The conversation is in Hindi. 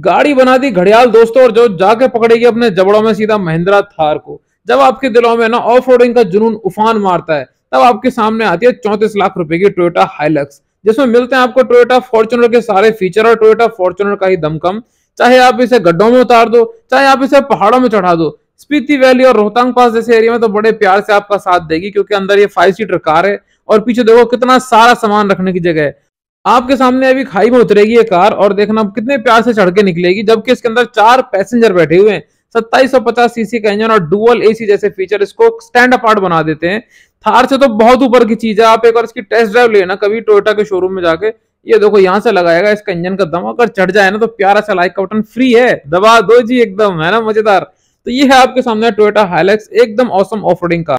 गाड़ी बना दी घड़ियाल दोस्तों और जो जाके पकड़ेगी अपने जबड़ों में सीधा महिंद्रा थार को जब आपके दिलों में ना ऑफ रोडिंग का जुनून उफान मारता है तब आपके सामने आती है चौंतीस लाख रुपए की टोयोटा हाईलक्स जिसमें मिलते हैं आपको टोयोटा फॉर्चुनर के सारे फीचर और टोयोटा फॉर्चुनर का ही दमकम चाहे आप इसे गड्ढों में उतार दो चाहे आप इसे पहाड़ों में चढ़ा दो स्पीति वैली और रोहतांग पास जैसे एरिया में तो बड़े प्यार से आपका साथ देगी क्योंकि अंदर ये फाइव सीटर कार है और पीछे देखो कितना सारा सामान रखने की जगह है आपके सामने अभी खाई में उतरेगी ये कार और देखना कितने प्यार से चढ़ के निकलेगी जबकि इसके अंदर चार पैसेंजर बैठे हुए हैं पचास सीसी का इंजन और डुअल एसी जैसे फीचर इसको स्टैंड अपार्ट बना देते हैं थार से तो बहुत ऊपर की चीज है आप एक बार इसकी टेस्ट ड्राइव लेना कभी टोयोटा के शोरूम में जाके ये देखो यहाँ से लगाएगा इसका इंजन का दम अगर चढ़ जाए ना तो प्यारा सा लाइक का बटन फ्री है दबा दो जी एकदम है ना मजेदार तो ये है आपके सामने टोयोटा हाइलेक्स एकदम औसम ऑफ रोडिंग कार